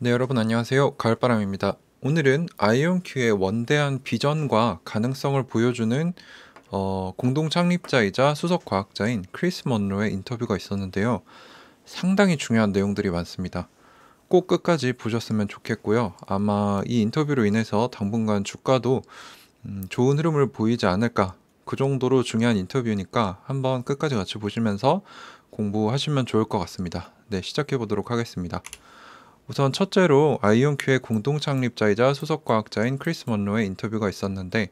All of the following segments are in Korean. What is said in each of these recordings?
네, 여러분 안녕하세요. 가을바람입니다. 오늘은 아이온큐의 원대한 비전과 가능성을 보여주는 어, 공동 창립자이자 수석 과학자인 크리스 먼로의 인터뷰가 있었는데요. 상당히 중요한 내용들이 많습니다. 꼭 끝까지 보셨으면 좋겠고요. 아마 이 인터뷰로 인해서 당분간 주가도 음, 좋은 흐름을 보이지 않을까. 그 정도로 중요한 인터뷰니까 한번 끝까지 같이 보시면서 공부하시면 좋을 것 같습니다. 네, 시작해 보도록 하겠습니다. 우선 첫째로 아이온큐의 공동 창립자이자 소속 과학자인 크리스 먼로의 인터뷰가 있었는데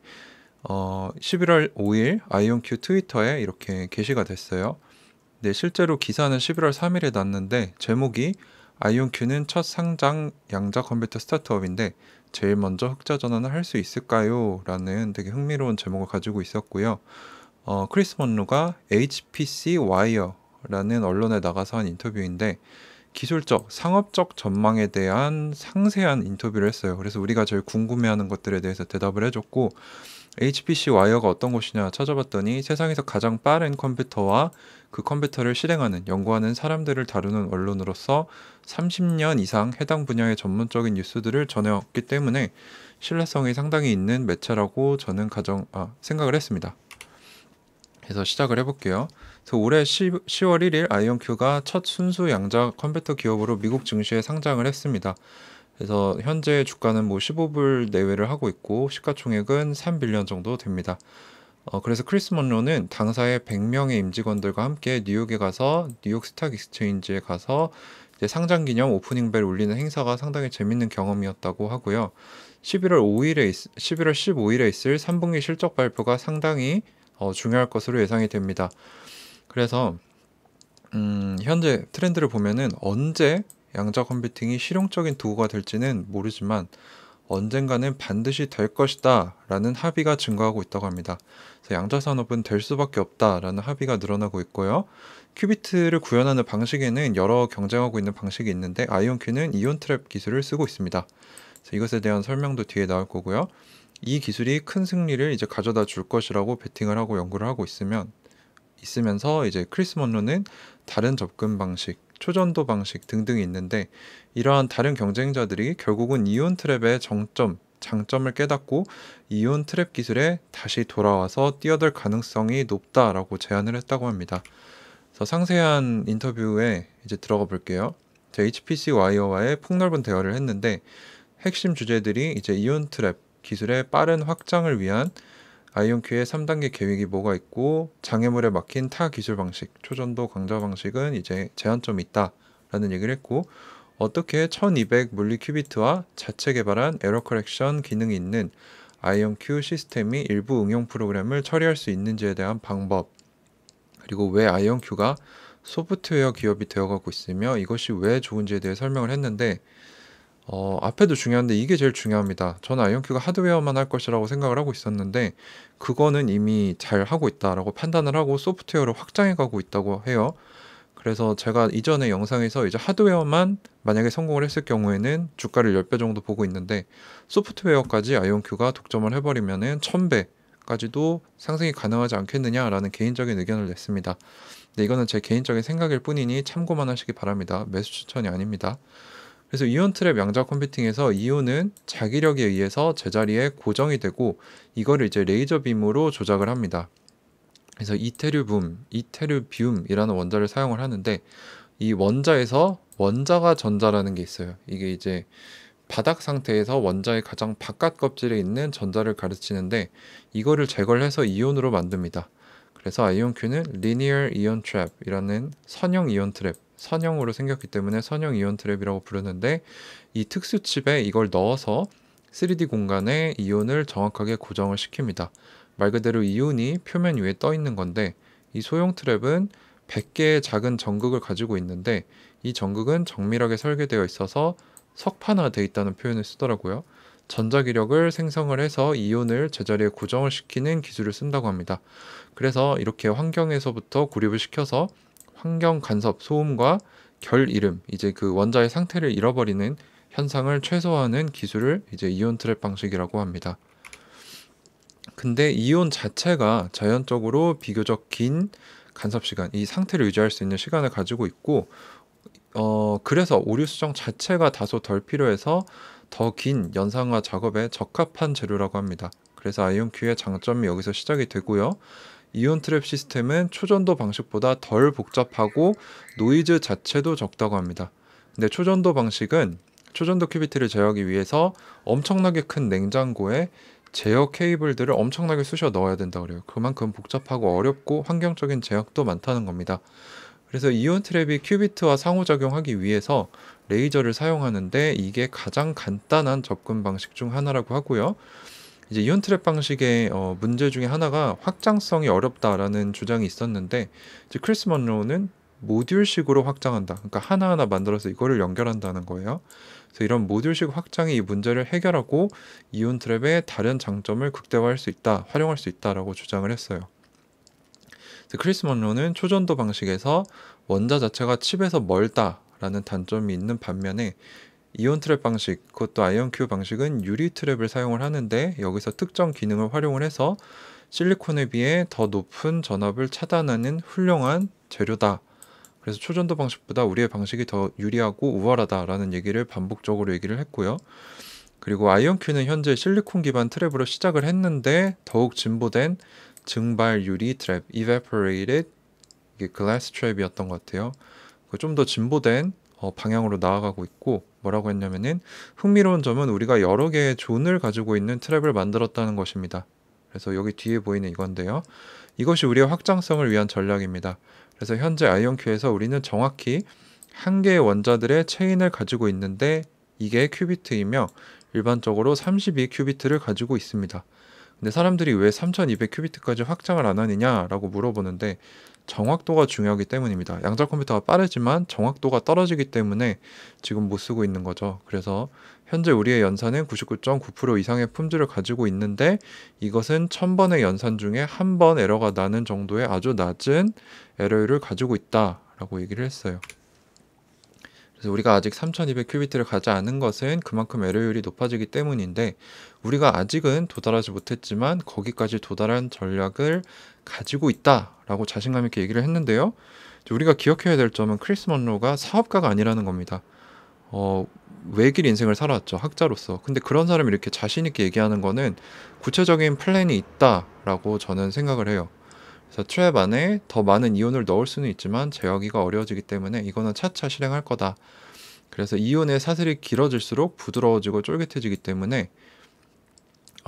어, 11월 5일 아이온큐 트위터에 이렇게 게시가 됐어요. 네, 실제로 기사는 11월 3일에 났는데 제목이 아이온큐는 첫 상장 양자 컴퓨터 스타트업인데 제일 먼저 흑자 전환을 할 수 있을까요? 라는 되게 흥미로운 제목을 가지고 있었고요. 어, 크리스 먼로가 HPC 와이어라는 언론에 나가서 한 인터뷰인데 기술적, 상업적 전망에 대한 상세한 인터뷰를 했어요. 그래서 우리가 제일 궁금해하는 것들에 대해서 대답을 해줬고 HPC 와이어가 어떤 것이냐 찾아봤더니 세상에서 가장 빠른 컴퓨터와 그 컴퓨터를 실행하는 연구하는 사람들을 다루는 언론으로서 30년 이상 해당 분야의 전문적인 뉴스들을 전해왔기 때문에 신뢰성이 상당히 있는 매체라고 저는 가정 아, 생각을 했습니다. 해서 시작을 해볼게요. 그래서 올해 10, 월 1일 아이온큐가 첫 순수 양자 컴퓨터 기업으로 미국 증시에 상장을 했습니다. 그래서 현재 주가는 뭐 15불 내외를 하고 있고 시가총액은 3빌리언 정도 됩니다. 어, 그래서 크리스 먼로는 당사의 100명의 임직원들과 함께 뉴욕에 가서 뉴욕 스탁 익스체인지에 가서 상장 기념 오프닝 벨 울리는 행사가 상당히 재밌는 경험이었다고 하고요. 11월 5일에 있, 11월 15일에 있을 3분기 실적 발표가 상당히 어, 중요할 것으로 예상이 됩니다. 그래서 음, 현재 트렌드를 보면은 언제 양자 컴퓨팅이 실용적인 도구가 될지는 모르지만 언젠가는 반드시 될 것이다 라는 합의가 증가하고 있다고 합니다. 그래서 양자 산업은 될 수밖에 없다 라는 합의가 늘어나고 있고요. 큐비트를 구현하는 방식에는 여러 경쟁하고 있는 방식이 있는데 아이온키는 이온트랩 기술을 쓰고 있습니다. 그래서 이것에 대한 설명도 뒤에 나올 거고요. 이 기술이 큰 승리를 이제 가져다 줄 것이라고 베팅을 하고 연구를 하고 있으면 있으면서 이제 크리스 먼로는 다른 접근 방식, 초전도 방식 등등이 있는데 이러한 다른 경쟁자들이 결국은 이온 트랩의 정점, 장점을 깨닫고 이온 트랩 기술에 다시 돌아와서 뛰어들 가능성이 높다라고 제안을 했다고 합니다. 그래서 상세한 인터뷰에 이제 들어가 볼게요. 제 HPC 와이어와의 폭넓은 대화를 했는데 핵심 주제들이 이제 이온 트랩, 기술의 빠른 확장을 위한 아이온큐의 3단계 계획이 뭐가 있고 장애물에 막힌 타 기술 방식, 초전도 강좌 방식은 이제 제한점이 있다라는 얘기를 했고 어떻게 1200 물리 큐비트와 자체 개발한 에러 커렉션 기능이 있는 아이온큐 시스템이 일부 응용 프로그램을 처리할 수 있는지에 대한 방법 그리고 왜 아이온큐가 소프트웨어 기업이 되어가고 있으며 이것이 왜 좋은지에 대해 설명을 했는데 어, 앞에도 중요한데 이게 제일 중요합니다. 저는 아이온큐가 하드웨어만 할 것이라고 생각을 하고 있었는데 그거는 이미 잘 하고 있다라고 판단을 하고 소프트웨어를 확장해 가고 있다고 해요. 그래서 제가 이전에 영상에서 이제 하드웨어만 만약에 성공을 했을 경우에는 주가를 10배 정도 보고 있는데 소프트웨어까지 아이온큐가 독점을 해버리면은 1000배까지도 상승이 가능하지 않겠느냐라는 개인적인 의견을 냈습니다. 근데 이거는 제 개인적인 생각일 뿐이니 참고만 하시기 바랍니다. 매수 추천이 아닙니다. 그래서 이온트랩 양자 컴퓨팅에서 이온은 자기력에 의해서 제자리에 고정이 되고 이거를 이제 레이저 빔으로 조작을 합니다. 그래서 이테류붐이테류비움이라는 원자를 사용을 하는데 이 원자에서 원자가 전자라는 게 있어요. 이게 이제 바닥 상태에서 원자의 가장 바깥 껍질에 있는 전자를 가르치는데 이거를 제거를 해서 이온으로 만듭니다. 그래서 아이온큐는 리니얼 이온 트랩이라는 선형 이온 트랩 선형으로 생겼기 때문에 선형 이온 트랩이라고 부르는데 이 특수 칩에 이걸 넣어서 3D 공간에 이온을 정확하게 고정을 시킵니다. 말 그대로 이온이 표면 위에 떠 있는 건데 이 소형 트랩은 100개의 작은 전극을 가지고 있는데 이 전극은 정밀하게 설계되어 있어서 석판화되어 있다는 표현을 쓰더라고요. 전자기력을 생성을 해서 이온을 제자리에 고정을 시키는 기술을 쓴다고 합니다. 그래서 이렇게 환경에서부터 고립을 시켜서 환경 간섭 소음과 결 이름 이제 그 원자의 상태를 잃어버리는 현상을 최소화하는 기술을 이제 이온 트랩 방식이라고 합니다. 근데 이온 자체가 자연적으로 비교적 긴 간섭 시간, 이 상태를 유지할 수 있는 시간을 가지고 있고 어 그래서 오류 수정 자체가 다소 덜 필요해서 더 긴 연상화 작업에 적합한 재료라고 합니다. 그래서 아이온큐의 장점이 여기서 시작이 되고요. 이온 트랩 시스템은 초전도 방식보다 덜 복잡하고 노이즈 자체도 적다고 합니다. 근데 초전도 방식은 초전도 큐비티를 제어하기 위해서 엄청나게 큰 냉장고에 제어 케이블들을 엄청나게 쑤셔 넣어야 된다 그래요. 그만큼 복잡하고 어렵고 환경적인 제약도 많다는 겁니다. 그래서 이온 트랩이 큐비트와 상호작용하기 위해서 레이저를 사용하는데 이게 가장 간단한 접근 방식 중 하나라고 하고요. 이제 이온 트랩 방식의 어, 문제 중에 하나가 확장성이 어렵다라는 주장이 있었는데 이제 크리스 먼로는 모듈식으로 확장한다. 그러니까 하나하나 만들어서 이거를 연결한다는 거예요. 그래서 이런 모듈식 확장이 이 문제를 해결하고 이온 트랩의 다른 장점을 극대화할 수 있다, 활용할 수 있다라고 주장을 했어요. 크리스 먼로는 초전도 방식에서 원자 자체가 칩에서 멀다라는 단점이 있는 반면에 이온 트랩 방식, 그것도 아이언 큐 방식은 유리 트랩을 사용을 하는데 여기서 특정 기능을 활용을 해서 실리콘에 비해 더 높은 전압을 차단하는 훌륭한 재료다. 그래서 초전도 방식보다 우리의 방식이 더 유리하고 우월하다라는 얘기를 반복적으로 얘기를 했고요. 그리고 아이언큐는 현재 실리콘 기반 트랩으로 시작을 했는데 더욱 진보된 증발 유리 트랩, evaporated glass 트랩이었던 것 같아요. 그 좀 더 진보된 어, 방향으로 나아가고 있고 뭐라고 했냐면은 흥미로운 점은 우리가 여러 개의 존을 가지고 있는 트랩을 만들었다는 것입니다. 그래서 여기 뒤에 보이는 이건데요. 이것이 우리의 확장성을 위한 전략입니다. 그래서 현재 아이온큐에서 우리는 정확히 한 개의 원자들의 체인을 가지고 있는데 이게 큐비트이며 일반적으로 32 큐비트를 가지고 있습니다. 근데 사람들이 왜 3200 큐비트까지 확장을 안 하느냐라고 물어보는데 정확도가 중요하기 때문입니다. 양자 컴퓨터가 빠르지만 정확도가 떨어지기 때문에 지금 못 쓰고 있는 거죠. 그래서 현재 우리의 연산은 99.9% 이상의 품질을 가지고 있는데 이것은 1000번의 연산 중에 한 번 에러가 나는 정도의 아주 낮은 에러율을 가지고 있다라고 얘기를 했어요. 그래서 우리가 아직 3200 큐비트를 가지 않은 것은 그만큼 에러율이 높아지기 때문인데 우리가 아직은 도달하지 못했지만 거기까지 도달한 전략을 가지고 있다라고 자신감 있게 얘기를 했는데요. 우리가 기억해야 될 점은 크리스 먼로가 사업가가 아니라는 겁니다. 어, 외길 인생을 살아왔죠 학자로서. 근데 그런 사람이 이렇게 자신 있게 얘기하는 거는 구체적인 플랜이 있다라고 저는 생각을 해요. 그래서 트랩 안에 더 많은 이온을 넣을 수는 있지만 제어기가 어려워지기 때문에 이거는 차차 실행할 거다. 그래서 이온의 사슬이 길어질수록 부드러워지고 쫄깃해지기 때문에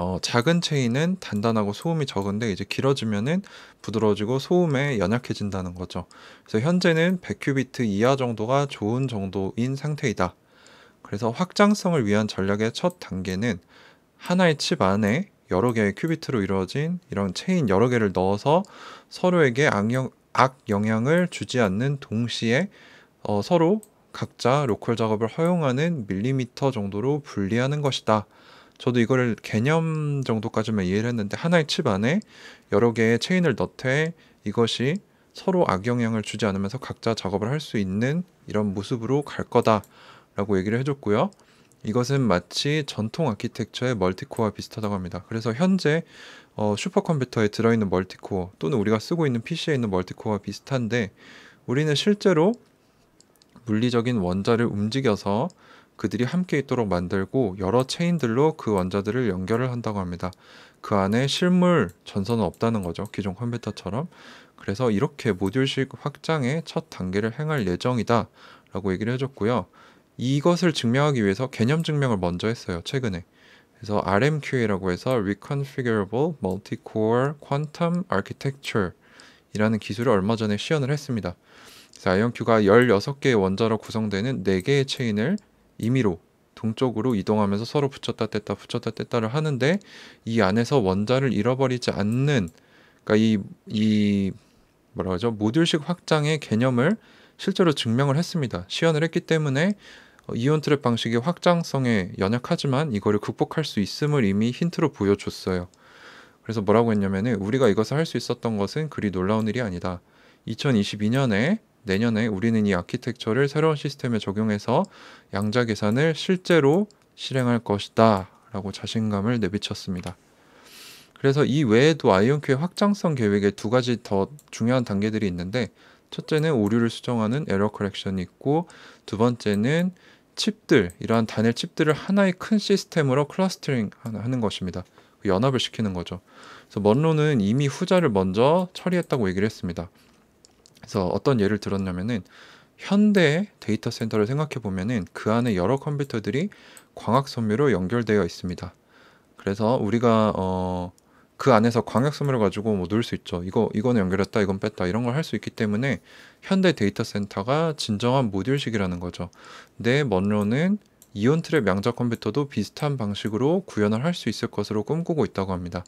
어, 작은 체인은 단단하고 소음이 적은데 이제 길어지면은 부드러워지고 소음에 연약해진다는 거죠. 그래서 현재는 100큐비트 이하 정도가 좋은 정도인 상태이다. 그래서 확장성을 위한 전략의 첫 단계는 하나의 칩 안에 여러 개의 큐비트로 이루어진 이런 체인 여러 개를 넣어서 서로에게 악영, 악영향을 주지 않는 동시에 어, 서로 각자 로컬 작업을 허용하는 밀리미터 정도로 분리하는 것이다. 저도 이거를 개념 정도까지만 이해를 했는데 하나의 칩 안에 여러 개의 체인을 넣되 이것이 서로 악영향을 주지 않으면서 각자 작업을 할 수 있는 이런 모습으로 갈 거다라고 얘기를 해줬고요. 이것은 마치 전통 아키텍처의 멀티코어와 비슷하다고 합니다. 그래서 현재 어, 슈퍼컴퓨터에 들어있는 멀티코어 또는 우리가 쓰고 있는 PC에 있는 멀티코어와 비슷한데 우리는 실제로 물리적인 원자를 움직여서 그들이 함께 있도록 만들고 여러 체인들로 그 원자들을 연결을 한다고 합니다. 그 안에 실물 전선은 없다는 거죠. 기존 컴퓨터처럼. 그래서 이렇게 모듈식 확장의 첫 단계를 행할 예정이다 라고 얘기를 해줬고요. 이것을 증명하기 위해서 개념 증명을 먼저 했어요. 최근에. 그래서 RMQA라고 해서 Reconfigurable Multi-Core Quantum Architecture 이라는 기술을 얼마 전에 시연을 했습니다. 그래서 아이언큐가 16개의 원자로 구성되는 4개의 체인을 임의로 동쪽으로 이동하면서 서로 붙였다 뗐다 붙였다 뗐다를 하는데 이 안에서 원자를 잃어버리지 않는 그러니까 이, 이 뭐라 그러죠 모듈식 확장의 개념을 실제로 증명을 했습니다. 시연을 했기 때문에 어, 이온 트랩 방식의 확장성에 연약하지만 이거를 극복할 수 있음을 이미 힌트로 보여줬어요. 그래서 뭐라고 했냐면은 우리가 이것을 할 수 있었던 것은 그리 놀라운 일이 아니다. 2022년에 내년에 우리는 이 아키텍처를 새로운 시스템에 적용해서 양자 계산을 실제로 실행할 것이다 라고 자신감을 내비쳤습니다. 그래서 이 외에도 아이온큐의 확장성 계획에 두 가지 더 중요한 단계들이 있는데 첫째는 오류를 수정하는 에러 커렉션이 있고 두 번째는 칩들, 이러한 단일 칩들을 하나의 큰 시스템으로 클러스터링 하는 것입니다. 연합을 시키는 거죠. 그래서 먼로는 이미 후자를 먼저 처리했다고 얘기를 했습니다. 그래서 어떤 예를 들었냐면은 현대 데이터 센터를 생각해 보면은 그 안에 여러 컴퓨터들이 광학 섬유로 연결되어 있습니다. 그래서 우리가 어, 그 안에서 광학 섬유를 가지고 뭐놀수 있죠. 이거 이거는 연결했다, 이건 뺐다 이런 걸 할 수 있기 때문에 현대 데이터 센터가 진정한 모듈식이라는 거죠. 내 먼로는 이온 트랩 양자 컴퓨터도 비슷한 방식으로 구현을 할 수 있을 것으로 꿈꾸고 있다고 합니다.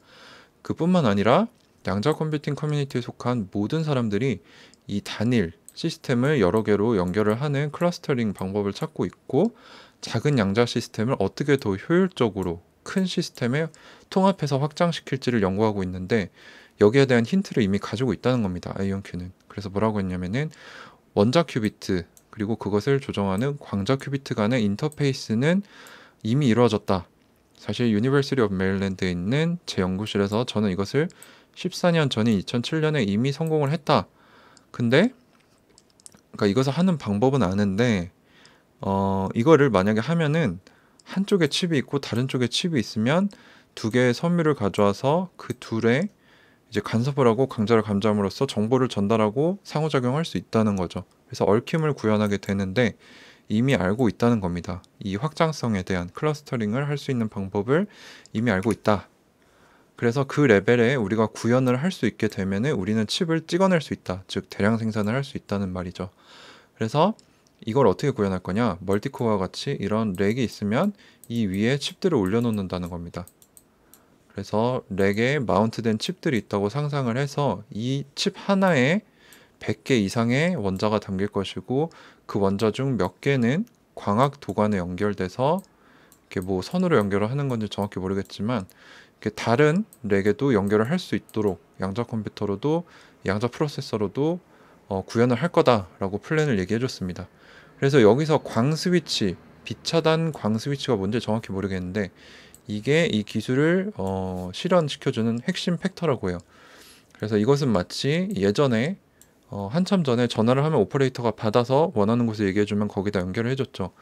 그뿐만 아니라 양자 컴퓨팅 커뮤니티에 속한 모든 사람들이 이 단일 시스템을 여러 개로 연결을 하는 클러스터링 방법을 찾고 있고 작은 양자 시스템을 어떻게 더 효율적으로 큰 시스템에 통합해서 확장시킬지를 연구하고 있는데 여기에 대한 힌트를 이미 가지고 있다는 겁니다. 아이언큐는 그래서 뭐라고 했냐면은 원자 큐비트 그리고 그것을 조정하는 광자 큐비트 간의 인터페이스는 이미 이루어졌다. 사실 유니버시티 오브 메일랜드에 있는 제 연구실에서 저는 이것을 14년 전인 2007년에 이미 성공을 했다. 근데 그러니까 이것을 하는 방법은 아는데 어 이거를 만약에 하면은 한쪽에 칩이 있고 다른 쪽에 칩이 있으면 두 개의 섬유를 가져와서 그 둘에 이제 간섭을 하고 강좌를 감지함으로써 정보를 전달하고 상호작용할 수 있다는 거죠. 그래서 얽힘을 구현하게 되는데 이미 알고 있다는 겁니다. 이 확장성에 대한 클러스터링을 할 수 있는 방법을 이미 알고 있다. 그래서 그 레벨에 우리가 구현을 할 수 있게 되면 우리는 칩을 찍어낼 수 있다. 즉 대량 생산을 할 수 있다는 말이죠. 그래서 이걸 어떻게 구현할 거냐? 멀티코어와 같이 이런 렉이 있으면 이 위에 칩들을 올려놓는다는 겁니다. 그래서 렉에 마운트된 칩들이 있다고 상상을 해서 이 칩 하나에 100개 이상의 원자가 담길 것이고 그 원자 중 몇 개는 광학 도관에 연결돼서 이렇게 뭐 선으로 연결을 하는 건지 정확히 모르겠지만 그 다른 렉에도 연결을 할 수 있도록 양자 컴퓨터로도 양자 프로세서로도 어, 구현을 할 거다라고 플랜을 얘기해 줬습니다. 그래서 여기서 광 스위치, 비차단 광 스위치가 뭔지 정확히 모르겠는데 이게 이 기술을 어, 실현시켜주는 핵심 팩터라고 해요. 그래서 이것은 마치 예전에 어, 한참 전에 전화를 하면 오퍼레이터가 받아서 원하는 곳에 얘기해주면 거기다 연결을 해줬죠.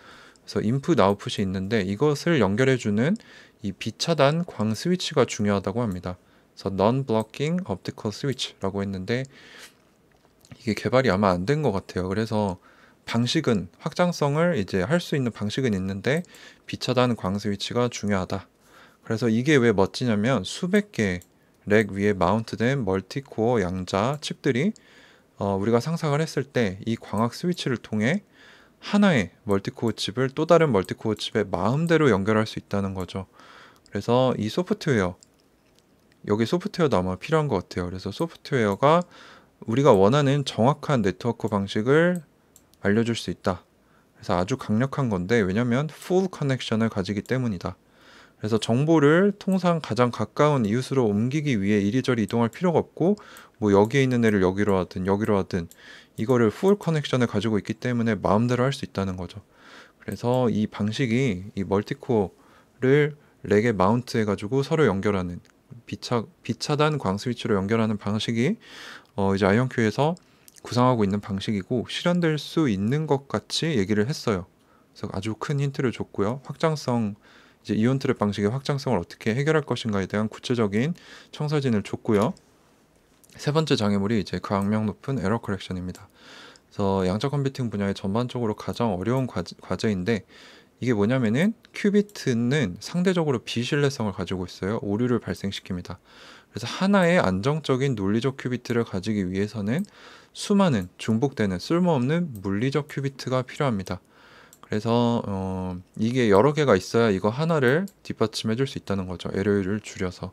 그래서 인풋 아웃풋이 있는데 이것을 연결해주는 이 비차단 광 스위치가 중요하다고 합니다. 그래서 non-blocking optical switch라고 했는데 이게 개발이 아마 안 된 것 같아요. 그래서 방식은 확장성을 이제 할 수 있는 방식은 있는데 비차단 광 스위치가 중요하다. 그래서 이게 왜 멋지냐면 수백 개 렉 위에 마운트된 멀티코어 양자 칩들이 어, 우리가 상상을 했을 때 이 광학 스위치를 통해 하나의 멀티코어 칩을 또 다른 멀티코어 칩에 마음대로 연결할 수 있다는 거죠. 그래서 이 소프트웨어 여기 소프트웨어도 아마 필요한 것 같아요. 그래서 소프트웨어가 우리가 원하는 정확한 네트워크 방식을 알려줄 수 있다. 그래서 아주 강력한 건데 왜냐하면 풀 커넥션을 가지기 때문이다. 그래서 정보를 통상 가장 가까운 이웃으로 옮기기 위해 이리저리 이동할 필요가 없고 뭐 여기에 있는 애를 여기로 하든 여기로 하든 이거를 풀 커넥션을 가지고 있기 때문에 마음대로 할 수 있다는 거죠. 그래서 이 방식이 이 멀티코어를 렉에 마운트해 가지고 서로 연결하는 비차, 비차단 광 스위치로 연결하는 방식이 어, 이제 아이언큐에서 구상하고 있는 방식이고 실현될 수 있는 것 같이 얘기를 했어요. 그래서 아주 큰 힌트를 줬고요. 확장성 이제 이온 트랩 방식의 확장성을 어떻게 해결할 것인가에 대한 구체적인 청사진을 줬고요. 세 번째 장애물이 이제 그 악명 높은 에러 커렉션입니다. 그래서 양적 컴퓨팅 분야의 전반적으로 가장 어려운 과제, 인데 이게 뭐냐면은 큐비트는 상대적으로 비신뢰성을 가지고 있어요. 오류를 발생시킵니다. 그래서 하나의 안정적인 논리적 큐비트를 가지기 위해서는 수많은 중복되는 쓸모없는 물리적 큐비트가 필요합니다. 그래서 어, 이게 여러 개가 있어야 이거 하나를 뒷받침해 줄 수 있다는 거죠. 에러율을 줄여서.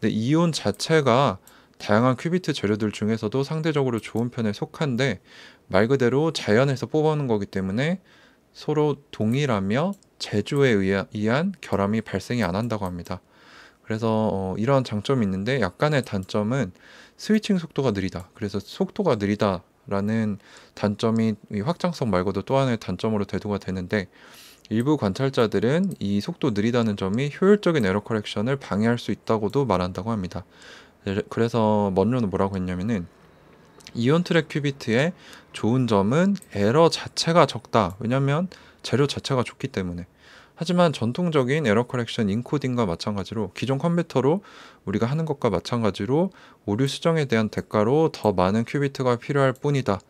근데 이온 자체가 다양한 큐비트 재료들 중에서도 상대적으로 좋은 편에 속한데 말 그대로 자연에서 뽑아오는 거기 때문에 서로 동일하며 제조에 의한 결함이 발생이 안 한다고 합니다. 그래서 어, 이러한 장점이 있는데 약간의 단점은 스위칭 속도가 느리다. 그래서 속도가 느리다라는 단점이 확장성 말고도 또 하나의 단점으로 대두가 되는데 일부 관찰자들은 이 속도 느리다는 점이 효율적인 에러 커렉션을 방해할 수 있다고도 말한다고 합니다. 그래서 먼로는 뭐라고 했냐면은 이온 트랙 큐비트의 좋은 점은 에러 자체가 적다. 왜냐면 재료 자체가 좋기 때문에. 하지만 전통적인 에러 커렉션 인코딩과 마찬가지로 기존 컴퓨터로 우리가 하는 것과 마찬가지로 오류 수정에 대한 대가로 더 많은 큐비트가 필요할 뿐이다.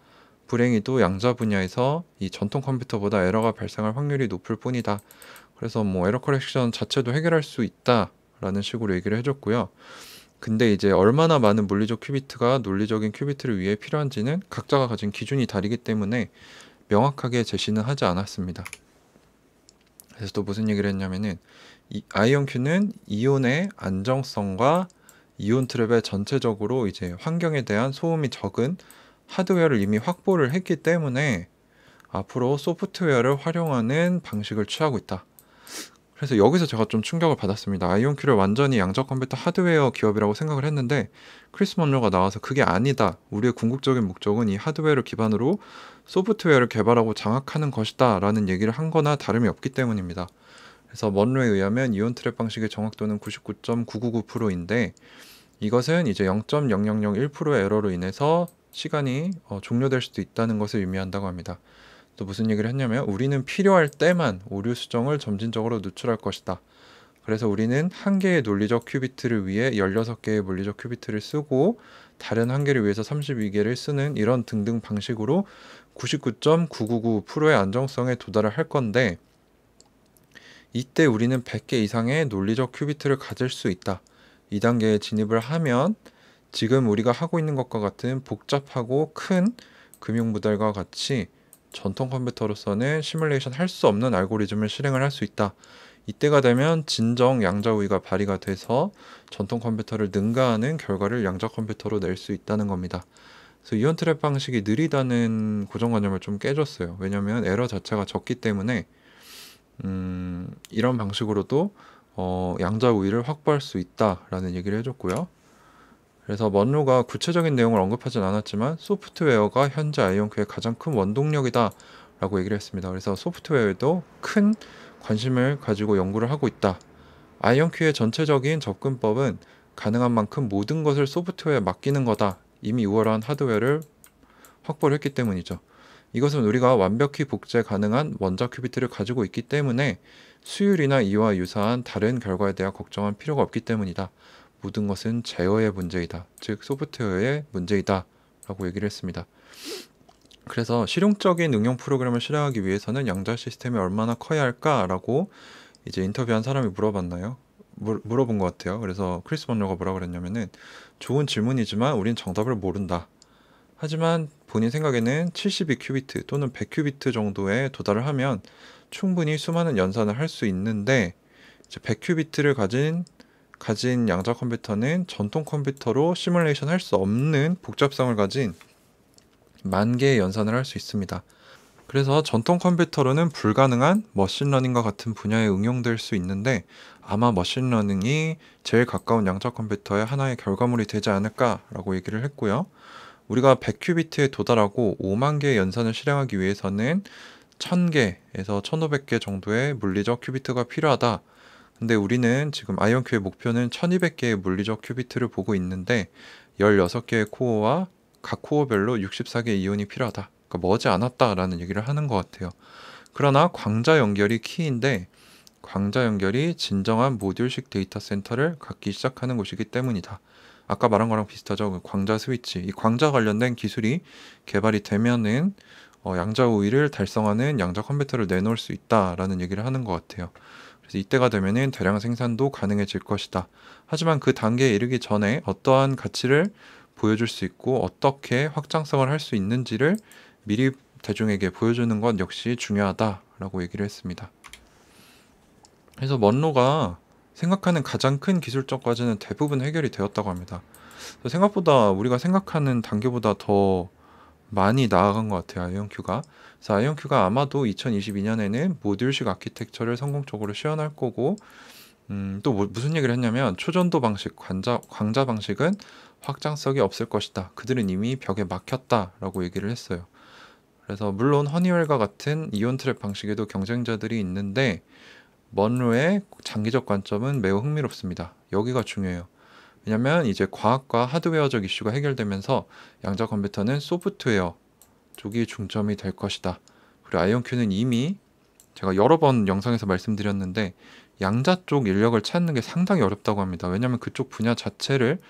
불행히도 양자 분야에서 이 전통 컴퓨터보다 에러가 발생할 확률이 높을 뿐이다. 그래서 뭐 에러 커렉션 자체도 해결할 수 있다라는 식으로 얘기를 해줬고요. 근데 이제 얼마나 많은 물리적 큐비트가 논리적인 큐비트를 위해 필요한지는 각자가 가진 기준이 다르기 때문에 명확하게 제시는 하지 않았습니다. 그래서 또 무슨 얘기를 했냐면은 아이온큐는 이온의 안정성과 이온 트랩의 전체적으로 이제 환경에 대한 소음이 적은 하드웨어를 이미 확보를 했기 때문에 앞으로 소프트웨어를 활용하는 방식을 취하고 있다. 그래서 여기서 제가 좀 충격을 받았습니다. 아이온큐를 완전히 양적 컴퓨터 하드웨어 기업이라고 생각을 했는데 크리스 맘료가 나와서 그게 아니다. 우리의 궁극적인 목적은 이 하드웨어를 기반으로 소프트웨어를 개발하고 장악하는 것이다 라는 얘기를 한 거나 다름이 없기 때문입니다. 그래서 먼로에 의하면 이온트랩 방식의 정확도는 99.999%인데 이것은 이제 0.0001%의 에러로 인해서 시간이 어, 종료될 수도 있다는 것을 의미한다고 합니다. 또 무슨 얘기를 했냐면 우리는 필요할 때만 오류 수정을 점진적으로 누출할 것이다. 그래서 우리는 한 개의 논리적 큐비트를 위해 16개의 물리적 큐비트를 쓰고 다른 한 개를 위해서 32개를 쓰는 이런 등등 방식으로 99.999%의 안정성에 도달을 할 건데 이때 우리는 100개 이상의 논리적 큐비트를 가질 수 있다. 이 단계에 진입을 하면 지금 우리가 하고 있는 것과 같은 복잡하고 큰 금융 부달과 같이 전통 컴퓨터로서는 시뮬레이션 할 수 없는 알고리즘을 실행을 할 수 있다. 이때가 되면 진정 양자우위가 발휘가 돼서 전통 컴퓨터를 능가하는 결과를 양자 컴퓨터로 낼 수 있다는 겁니다. 그래서 이온 트랩 방식이 느리다는 고정관념을 좀 깨줬어요. 왜냐하면 에러 자체가 적기 때문에 음, 이런 방식으로도 어, 양자우위를 확보할 수 있다라는 얘기를 해줬고요. 그래서 먼로가 구체적인 내용을 언급하진 않았지만 소프트웨어가 현재 아이온큐의 가장 큰 원동력이다 라고 얘기를 했습니다. 그래서 소프트웨어에도 큰 관심을 가지고 연구를 하고 있다. 아이온큐의 전체적인 접근법은 가능한 만큼 모든 것을 소프트웨어에 맡기는 거다. 이미 우월한 하드웨어를 확보를 했기 때문이죠. 이것은 우리가 완벽히 복제 가능한 원자 큐비트를 가지고 있기 때문에 수율이나 이와 유사한 다른 결과에 대한 걱정할 필요가 없기 때문이다. 모든 것은 제어의 문제이다. 즉 소프트웨어의 문제이다. 라고 얘기를 했습니다. 그래서 실용적인 응용 프로그램을 실행하기 위해서는 양자 시스템이 얼마나 커야 할까라고 이제 인터뷰한 사람이 물어봤나요? 물, 물어본 것 같아요. 그래서 크리스 번료가 뭐라 그랬냐면은 좋은 질문이지만 우린 정답을 모른다. 하지만 본인 생각에는 72큐비트 또는 100큐비트 정도에 도달을 하면 충분히 수많은 연산을 할 수 있는데 100큐비트를 가진 가진 양자 컴퓨터는 전통 컴퓨터로 시뮬레이션 할 수 없는 복잡성을 가진 만 개의 연산을 할 수 있습니다. 그래서 전통 컴퓨터로는 불가능한 머신러닝과 같은 분야에 응용될 수 있는데 아마 머신러닝이 제일 가까운 양자 컴퓨터의 하나의 결과물이 되지 않을까라고 얘기를 했고요. 우리가 100큐비트에 도달하고 5만 개의 연산을 실행하기 위해서는 1000개에서 1500개 정도의 물리적 큐비트가 필요하다. 근데 우리는 지금 아이언큐의 목표는 1200개의 물리적 큐비트를 보고 있는데 16개의 코어와 각 코어별로 64개의 이온이 필요하다. 그러니까 머지 않았다라는 얘기를 하는 것 같아요. 그러나 광자 연결이 키인데 광자 연결이 진정한 모듈식 데이터 센터를 갖기 시작하는 곳이기 때문이다. 아까 말한 거랑 비슷하죠. 그 광자 스위치. 이 광자 관련된 기술이 개발이 되면은 어, 양자 우위를 달성하는 양자 컴퓨터를 내놓을 수 있다라는 얘기를 하는 것 같아요. 그래서 이때가 되면은 대량 생산도 가능해질 것이다. 하지만 그 단계에 이르기 전에 어떠한 가치를 보여줄 수 있고 어떻게 확장성을 할 수 있는지를 미리 대중에게 보여주는 건 역시 중요하다라고 얘기를 했습니다. 그래서 먼로가 생각하는 가장 큰 기술적 과제는 대부분 해결이 되었다고 합니다. 생각보다 우리가 생각하는 단계보다 더 많이 나아간 것 같아요. 아이온큐가. 그래서 아이온큐가 아마도 2022년에는 모듈식 아키텍처를 성공적으로 시연할 거고 음, 또 뭐, 무슨 얘기를 했냐면 초전도 방식, 관자, 광자 방식은 확장성이 없을 것이다. 그들은 이미 벽에 막혔다라고 얘기를 했어요. 그래서 물론 허니웰과 같은 이온트랩 방식에도 경쟁자들이 있는데 먼로의 장기적 관점은 매우 흥미롭습니다. 여기가 중요해요. 왜냐면 이제 과학과 하드웨어적 이슈가 해결되면서 양자 컴퓨터는 소프트웨어 쪽이 중점이 될 것이다. 그리고 아이온큐는 이미 제가 여러 번 영상에서 말씀드렸는데 양자 쪽 인력을 찾는 게 상당히 어렵다고 합니다. 왜냐면 그쪽 분야 자체를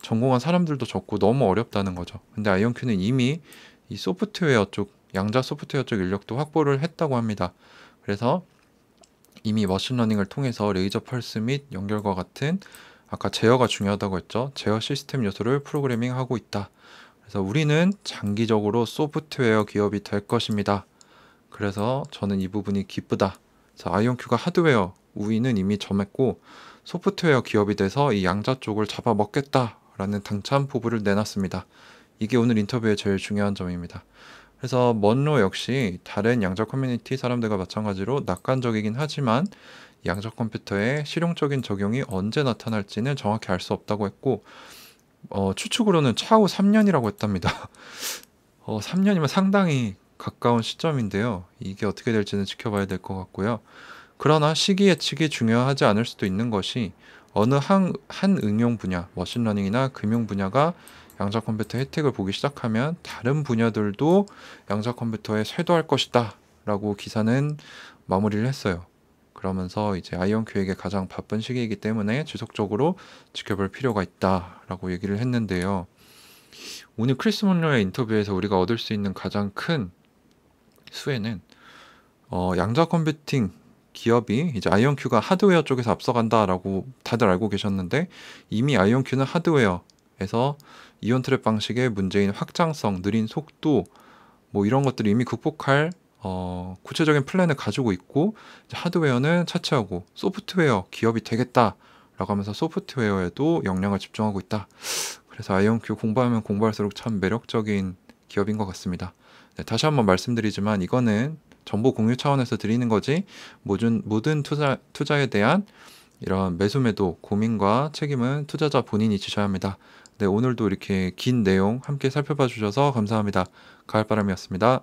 전공한 사람들도 적고 너무 어렵다는 거죠. 근데 아이온큐는 이미 이 소프트웨어 쪽, 양자 소프트웨어 쪽 인력도 확보를 했다고 합니다. 그래서 이미 머신러닝을 통해서 레이저 펄스 및 연결과 같은 아까 제어가 중요하다고 했죠. 제어 시스템 요소를 프로그래밍하고 있다. 그래서 우리는 장기적으로 소프트웨어 기업이 될 것입니다. 그래서 저는 이 부분이 기쁘다. 자, 아이온큐가 하드웨어 우위는 이미 점했고 소프트웨어 기업이 돼서 이 양자 쪽을 잡아먹겠다라는 당찬 포부를 내놨습니다. 이게 오늘 인터뷰의 제일 중요한 점입니다. 그래서 먼로 역시 다른 양자 커뮤니티 사람들과 마찬가지로 낙관적이긴 하지만 양자 컴퓨터의 실용적인 적용이 언제 나타날지는 정확히 알 수 없다고 했고 어, 추측으로는 차후 3년이라고 했답니다. 어, 3년이면 상당히 가까운 시점인데요. 이게 어떻게 될지는 지켜봐야 될 것 같고요. 그러나 시기 예측이 중요하지 않을 수도 있는 것이 어느 한, 한 응용 분야, 머신러닝이나 금융 분야가 양자 컴퓨터 혜택을 보기 시작하면 다른 분야들도 양자 컴퓨터에 쇄도할 것이다 라고 기사는 마무리를 했어요. 그러면서 이제 아이언 큐에게 가장 바쁜 시기이기 때문에 지속적으로 지켜볼 필요가 있다라고 얘기를 했는데요. 오늘 크리스 몬로의 인터뷰에서 우리가 얻을 수 있는 가장 큰 수혜는 어, 양자 컴퓨팅 기업이 이제 아이온큐가 하드웨어 쪽에서 앞서간다라고 다들 알고 계셨는데 이미 아이온큐는 하드웨어에서 이온 트랩 방식의 문제인 확장성, 느린 속도 뭐 이런 것들을 이미 극복할 어, 구체적인 플랜을 가지고 있고 하드웨어는 차치하고 소프트웨어 기업이 되겠다라고 하면서 소프트웨어에도 역량을 집중하고 있다. 그래서 아이온큐 공부하면 공부할수록 참 매력적인 기업인 것 같습니다. 네, 다시 한번 말씀드리지만 이거는 정보 공유 차원에서 드리는 거지 모든 모든 투자 투자에 대한 이런 매수 매도 고민과 책임은 투자자 본인이 지셔야 합니다. 네, 오늘도 이렇게 긴 내용 함께 살펴봐 주셔서 감사합니다. 가을바람이었습니다.